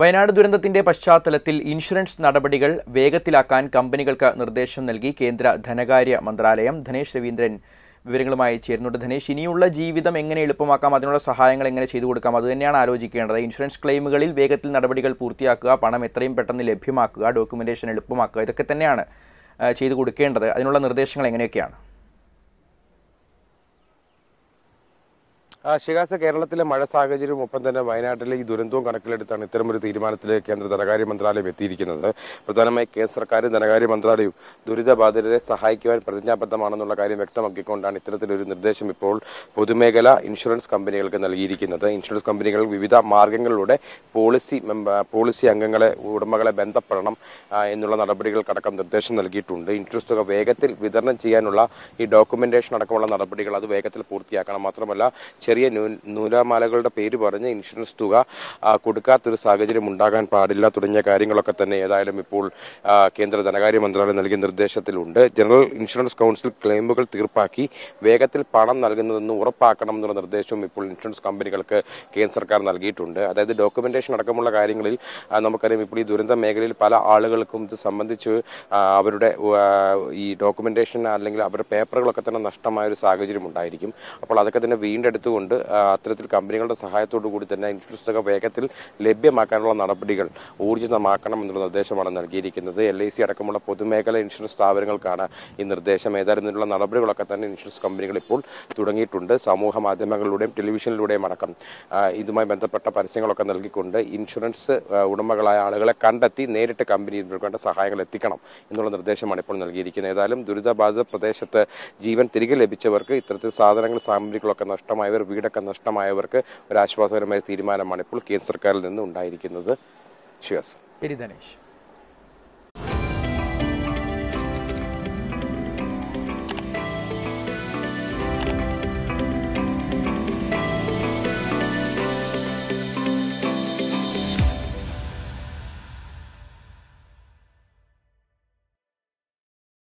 വയനാട് ദുരന്തത്തിന്റെ പശ്ചാത്തലത്തിൽ ഇൻഷുറൻസ് നടപടികൾ വേഗത്തിലാക്കാൻ കമ്പനികൾക്ക് നിർദ്ദേശം നൽകി കേന്ദ്ര ധനകാര്യ മന്ത്രാലയം ധനേഷ് രവീന്ദ്രൻ വിവരങ്ങളുമായി ചേരുന്നുണ്ട് ധനേഷ് ഇനിയുള്ള ജീവിതം എങ്ങനെ എളുപ്പമാക്കാം അതിനുള്ള സഹായങ്ങൾ എങ്ങനെ ചെയ്തു കൊടുക്കാം അത് തന്നെയാണ് ആലോചിക്കേണ്ടത് ഇൻഷുറൻസ് ക്ലെയിമുകളിൽ വേഗത്തിൽ നടപടികൾ പൂർത്തിയാക്കുക പണം എത്രയും പെട്ടെന്ന് ലഭ്യമാക്കുക ഡോക്യുമെൻറ്റേഷൻ എളുപ്പമാക്കുക ഇതൊക്കെ തന്നെയാണ് ചെയ്തു കൊടുക്കേണ്ടത് അതിനുള്ള നിർദ്ദേശങ്ങൾ എങ്ങനെയൊക്കെയാണ് ഷിഹാസ കേരളത്തിലെ മഴ സാഹചര്യവും ഒപ്പം തന്നെ വയനാട്ടിലെ ഈ ദുരന്തവും കണക്കിലെടുത്താണ് ഇത്തരമൊരു തീരുമാനത്തിൽ കേന്ദ്ര ധനകാര്യ മന്ത്രാലയം എത്തിയിരിക്കുന്നത് പ്രധാനമായും കേന്ദ്ര സർക്കാരും ധനകാര്യ മന്ത്രാലയവും ദുരിതബാധിതരെ സഹായിക്കുവാൻ പ്രതിജ്ഞാബദ്ധമാണെന്നുള്ള കാര്യം വ്യക്തമാക്കിക്കൊണ്ടാണ് ഇത്തരത്തിലൊരു നിർദ്ദേശം ഇപ്പോൾ പൊതുമേഖല ഇൻഷുറൻസ് കമ്പനികൾക്ക് നൽകിയിരിക്കുന്നത് ഇൻഷുറൻസ് കമ്പനികൾ വിവിധ മാർഗങ്ങളിലൂടെ പോളിസി പോളിസി അംഗങ്ങളെ ഉടമകളെ ബന്ധപ്പെടണം എന്നുള്ള നടപടികൾക്കടക്കം നിർദ്ദേശം നൽകിയിട്ടുണ്ട് ഇൻഷുറൻസ് തുക വേഗത്തിൽ വിതരണം ചെയ്യാനുള്ള ഈ ഡോക്യുമെന്റേഷൻ അടക്കമുള്ള നടപടികൾ അത് വേഗത്തിൽ പൂർത്തിയാക്കണം മാത്രമല്ല ചെറിയ നൂലാമാലകളുടെ പേര് പറഞ്ഞ് ഇൻഷുറൻസ് തുക കൊടുക്കാത്തൊരു സാഹചര്യം ഉണ്ടാകാൻ പാടില്ല തുടങ്ങിയ കാര്യങ്ങളൊക്കെ തന്നെ ഏതായാലും ഇപ്പോൾ കേന്ദ്ര ധനകാര്യ മന്ത്രാലയം നൽകിയ നിർദ്ദേശത്തിലുണ്ട് ജനറൽ ഇൻഷുറൻസ് കൗൺസിൽ ക്ലെയിമുകൾ തീർപ്പാക്കി വേഗത്തിൽ പണം നൽകുന്നതെന്ന് ഉറപ്പാക്കണം എന്നുള്ള നിർദ്ദേശവും ഇപ്പോൾ ഇൻഷുറൻസ് കമ്പനികൾക്ക് കേന്ദ്ര സർക്കാർ നൽകിയിട്ടുണ്ട് അതായത് ഡോക്യുമെന്റേഷൻ അടക്കമുള്ള കാര്യങ്ങളിൽ നമുക്കറിയാം ഇപ്പോൾ ഈ ദുരന്ത മേഖലയിൽ പല ആളുകൾക്കും ഇത് സംബന്ധിച്ച് അവരുടെ ഈ ഡോക്യുമെന്റേഷൻ അല്ലെങ്കിൽ അവരുടെ പേപ്പറുകളൊക്കെ തന്നെ നഷ്ടമായ ഒരു സാഹചര്യം ഉണ്ടായിരിക്കും അപ്പോൾ അതൊക്കെ തന്നെ വീണ്ടെടുത്തുകൊണ്ട് കൊണ്ട് അത്തരത്തിൽ കമ്പനികളുടെ സഹായത്തോടു കൂടി തന്നെ ഇൻഷുറൻസ് തുക വേഗത്തിൽ ലഭ്യമാക്കാനുള്ള നടപടികൾ ഊർജിതമാക്കണം എന്നുള്ള നിർദ്ദേശമാണ് നൽകിയിരിക്കുന്നത് എൽ ഐ സി അടക്കമുള്ള പൊതുമേഖല ഇൻഷുറൻസ് സ്ഥാപനങ്ങൾക്കാണ് ഈ നിർദ്ദേശം ഏതായാലും ഇതിനുള്ള നടപടികളൊക്കെ തന്നെ ഇൻഷുറൻസ് കമ്പനികൾ ഇപ്പോൾ തുടങ്ങിയിട്ടുണ്ട് സമൂഹ മാധ്യമങ്ങളിലൂടെയും ടെലിവിഷനിലൂടെയും അടക്കം ഇതുമായി ബന്ധപ്പെട്ട പരസ്യങ്ങളൊക്കെ നൽകിക്കൊണ്ട് ഇൻഷുറൻസ് ഉടമകളായ ആളുകളെ കണ്ടെത്തി നേരിട്ട് കമ്പനി വേണ്ട സഹായങ്ങൾ എത്തിക്കണം എന്നുള്ള നിർദ്ദേശമാണ് ഇപ്പോൾ നൽകിയിരിക്കുന്നത് ഏതായാലും ദുരിതബാധിത പ്രദേശത്ത് ജീവൻ തിരികെ ലഭിച്ചവർക്ക് ഇത്തരത്തിൽ സാധനങ്ങൾ സാമഗ്രികളൊക്കെ നഷ്ടമായവർ വീടൊക്കെ നഷ്ടമായവർക്ക് ഒരു ആശ്വാസകരമായ തീരുമാനമാണ് ഇപ്പോൾ കേന്ദ്ര സർക്കാരിൽ നിന്ന് ഉണ്ടായിരിക്കുന്നത് ശിവസ്